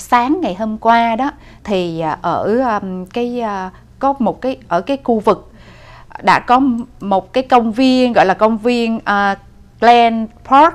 sáng ngày hôm qua đó thì à, ở um, cái à, có một cái ở cái khu vực đã có một cái công viên gọi là công viên à, Glen Park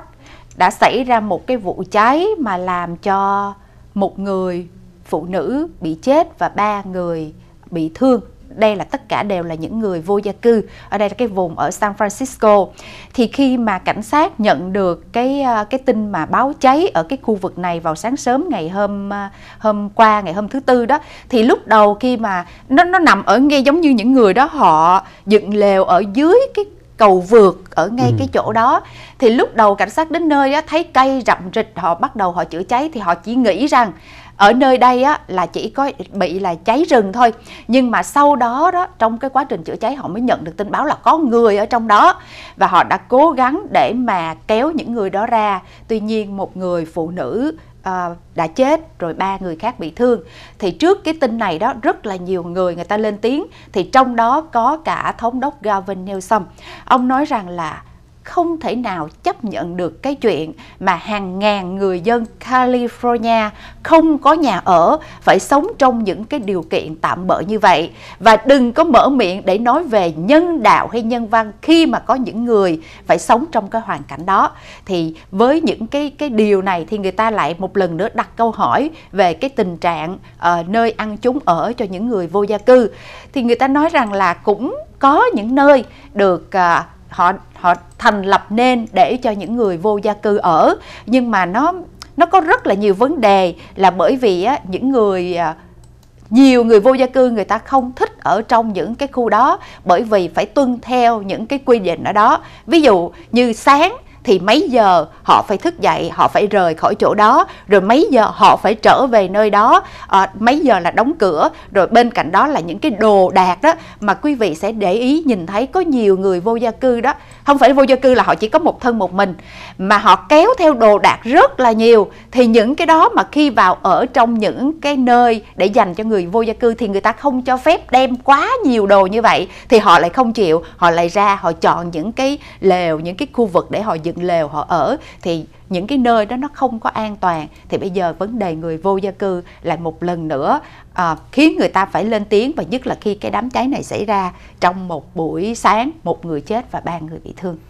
đã xảy ra một cái vụ cháy mà làm cho một người phụ nữ bị chết và ba người bị thương đây là tất cả đều là những người vô gia cư ở đây là cái vùng ở San Francisco thì khi mà cảnh sát nhận được cái ờ, cái tin mà báo cháy ở cái khu vực này vào sáng sớm ngày hôm ờ, hôm qua ngày hôm thứ tư đó thì lúc đầu khi mà nó nó nằm ở ngay giống như những người đó họ dựng lều ở dưới cái cầu vượt ở ngay ừ. cái chỗ đó thì lúc đầu cảnh sát đến nơi á, thấy cây rậm rịch họ bắt đầu họ chữa cháy thì họ chỉ nghĩ rằng ở nơi đây á, là chỉ có bị là cháy rừng thôi nhưng mà sau đó đó trong cái quá trình chữa cháy họ mới nhận được tin báo là có người ở trong đó và họ đã cố gắng để mà kéo những người đó ra tuy nhiên một người phụ nữ uh, đã chết rồi ba người khác bị thương thì trước cái tin này đó rất là nhiều người người ta lên tiếng thì trong đó có cả thống đốc Gavin Newsom ông nói rằng là không thể nào chấp nhận được cái chuyện mà hàng ngàn người dân California không có nhà ở, phải sống trong những cái điều kiện tạm bỡ như vậy. Và đừng có mở miệng để nói về nhân đạo hay nhân văn khi mà có những người phải sống trong cái hoàn cảnh đó. Thì với những cái cái điều này thì người ta lại một lần nữa đặt câu hỏi về cái tình trạng uh, nơi ăn chúng ở cho những người vô gia cư. Thì người ta nói rằng là cũng có những nơi được uh, họ họ thành lập nên để cho những người vô gia cư ở nhưng mà nó nó có rất là nhiều vấn đề là bởi vì á, những người à, nhiều người vô gia cư người ta không thích ở trong những cái khu đó bởi vì phải tuân theo những cái quy định ở đó ví dụ như sáng thì mấy giờ họ phải thức dậy họ phải rời khỏi chỗ đó rồi mấy giờ họ phải trở về nơi đó à, mấy giờ là đóng cửa rồi bên cạnh đó là những cái đồ đạc đó mà quý vị sẽ để ý nhìn thấy có nhiều người vô gia cư đó không phải vô gia cư là họ chỉ có một thân một mình mà họ kéo theo đồ đạc rất là nhiều thì những cái đó mà khi vào ở trong những cái nơi để dành cho người vô gia cư thì người ta không cho phép đem quá nhiều đồ như vậy thì họ lại không chịu họ lại ra họ chọn những cái lều những cái khu vực để họ dựng dựng lều họ ở thì những cái nơi đó nó không có an toàn thì bây giờ vấn đề người vô gia cư lại một lần nữa à, khiến người ta phải lên tiếng và nhất là khi cái đám cháy này xảy ra trong một buổi sáng một người chết và ba người bị thương